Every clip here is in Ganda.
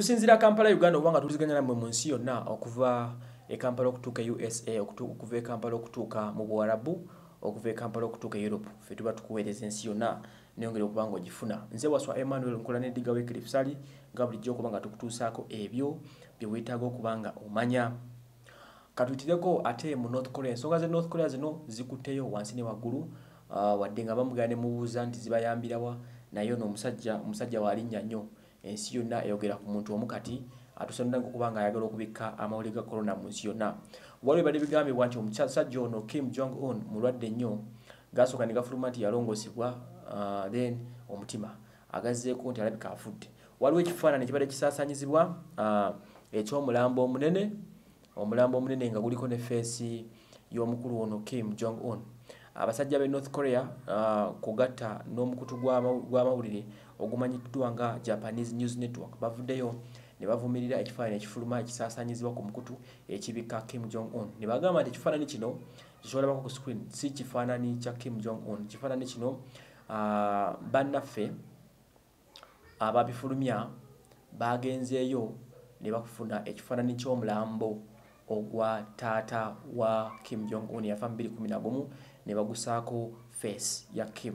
tusinzira kampala uganda oba nga tuliziganya nammwe mu nsi yonna okuva e kampala okutuuka e usa okuva e kampala okutuuka mu buwarabu okuva e kampala okutuuka e europe fe tuba tukuweereza ensi yonna neyongere okuba nga ogifuna nze waswa emmanuel nkola nediga wekrifsali nga bulijjo okuba nga tukutuusaako ebyo byeweetaaga okuba nga omanya katuyitireko ate mu north korea ensonga ze north korea zino zikutteyo wansi ne waggulu wadde nga bamugera ne mubuuza nti zibayambirawa naye nomusajja omusajja waalinnya nnyo ensi yonna eyogera ku muntu omu kati atusanira okuba ng'ayagala okubikka amawulire ga korona mu nsi yonna waliwo ebadde bigambibwa nti omusajja ono kim jong un mulwadde nnyo gaasooka ne gafuluma nti yalongosebwa uh, then omutima agazzeeko nti alabika afudde waliwo ekifaananyi ekibadde kisaasanyizibwa uh, ekyomulambo omunene omulambo omunene nga guliko ne feesi y'omukulu ono kim jong un abasajja be North Korea uh, kugatta n'omukutu gw'amawulire ogumanyiddwa nga Japanese News Network bavuddeyo ne bavumirira ekifaananyi ekifuluma ekisaasaanyizibwa ku mukutu ekibika Kim Jong-un ne bagamba nti ekifaananyi kino kisobolabako ku screen si kifaananyi kya Kim Jong-un ekifaananyi kino uh, bannaffe ababifulumya baagenzeeyo ne bakufuna ekifaananyi ky'omulambo ogwa tata wa Kim Jong-un yafa mbiri kumi na gumu ne bagusaako face ya Kim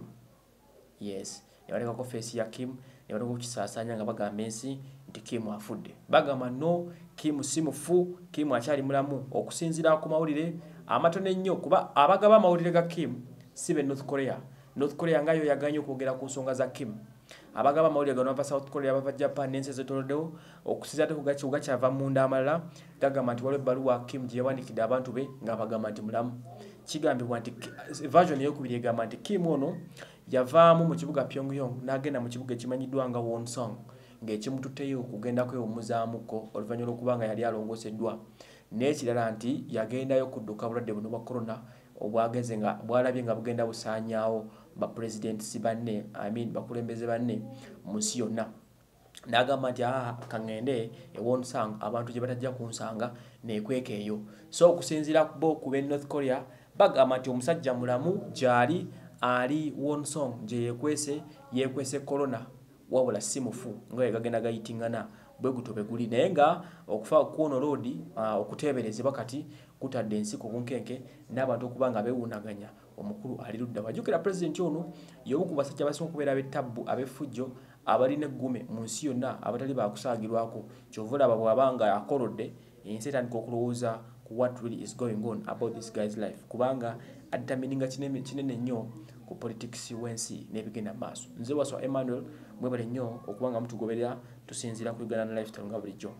yes ne balekako face ya Kim ne baleka kukisaasaanya nga bagamba ensi nti Kim afudde bagamba no Kim si mufu Kim akyali mulamu okusinziira ku mawulire amatono ennyo kuba abagaba amawulire ga Kim si be North Korea North Korea ngayo yaganye okwogera ku nsonga za Kim abagaba amawulire gano bava south korea bava japan nensi ezetoloddewo okusiza te kugakyava munda amalala gagamba nti waliwo ebbaluwa kim gye yawandikidde abantu be ngaabagamba nti mulamu kigambibwa nti version eyokubiri egamba nti kim ono yavaamu mu kibuga pyongyong n'agenda mu kibuga ekimanyiddwa nga wonsong ng'ekimututteyo okugendako ewomuzaamuko oluvannyuma lwokuba nga yali alongoseddwa nayekirala nti yagendayo okudduka obulwadde buno bwa korona obwagenze nga bwalabye nga bugenda busaanyaawo ba president si banne i mean bakulembeze banne munsi yonna nagamba nti aa ah, kaŋŋende ewonsanga abantu gye batajja ku nsanga neekweka eyo so okusinziira bo ku be north korea bagamba nti omusajja mulamu gyali ali wonsong gye yekwese yeekwese korona wabula si mufu nga yegagenda gayitingana bwegutu beguli naye nga okufa kuono roadi ah, okuteeberezebwa kati kutadde ensi ku bunkenke n'abantu okuba nga bewunaganya omukulu ali ludda wajjukira pulezidenti ono y'omu ku basajja basinga okubeera abettabbu abefujjo abalina eggume mu nsi yonna abatali baakusaagirwako kyovulaba bw'abanga akolodde ensi etandika okulowooza ku what really is going on about this guy's life kubanga addamininga kinene nnyo ku politics w'ensi n'ebigenda mu maaso nze waswa emmanuel mwebale nnyo okuba nga mutugoberera tusinziira ku uganda nlifetal nga bulijjo